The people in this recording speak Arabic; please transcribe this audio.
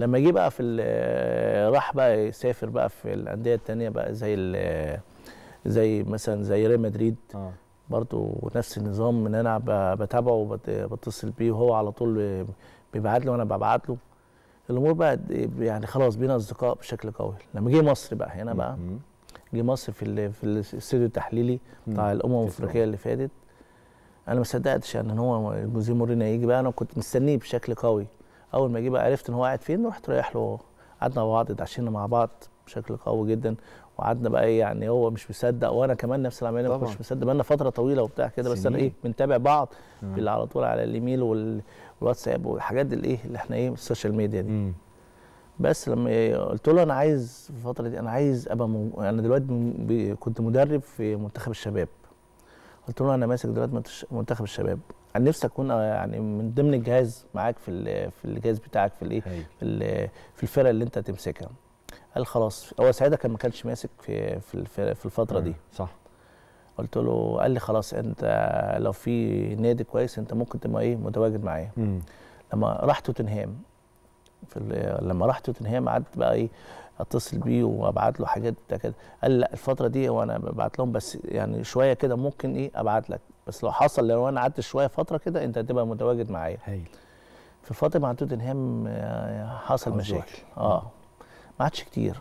لما جه بقى في راح بقى يسافر بقى في الانديه الثانيه بقى زي زي مثلا زي ريال مدريد آه. برضه نفس النظام ان انا بتابعه وبتصل بيه وهو على طول بيبعت لي وانا ببعت له الامور بقى يعني خلاص بينا اصدقاء بشكل قوي لما جه مصر بقى هنا بقى جه مصر في في الاستوديو التحليلي بتاع الامم الافريقيه اللي فاتت انا ما صدقتش يعني ان هو جوزيه مورينا يجي بقى انا كنت مستنيه بشكل قوي اول ما جه بقى عرفت ان هو قاعد فين رحت رايح له قعدنا مع بعض اتعشينا مع بعض بشكل قوي جدا وقعدنا بقى ايه يعني هو مش مصدق وانا كمان نفس العمليه مش مصدق بقالنا فتره طويله وبتاع كده بس انا ايه بنتابع بعض نعم. اللي على طول على الايميل والواتساب والحاجات دي الايه اللي احنا ايه السوشيال ميديا دي بس لما قلت له انا عايز في الفتره دي انا عايز ابقى مو... انا دلوقتي كنت مدرب في منتخب الشباب قلت له انا ماسك دلوقتي منتخب الشباب انا نفسي اكون آه، يعني من ضمن الجهاز معاك في في الجهاز بتاعك في الايه في, في الفرقه اللي انت تمسكها قال خلاص هو ساعتها كان ما كانش ماسك في في في الفتره دي صح قلت له قال لي خلاص انت لو في نادي كويس انت ممكن تبقى ايه متواجد معايا لما راح توتنهام في لما راح توتنهام قعدت بقى ايه اتصل بيه وابعت له حاجات بتاع كده قال لي لا الفتره دي وانا ببعت لهم بس يعني شويه كده ممكن ايه ابعت لك بس لو حصل لو انا قعدت شويه فتره كده انت هتبقى متواجد معايا هايل في فتره مع توتنهام آه، حصل مشاكل اه ما عادش كتير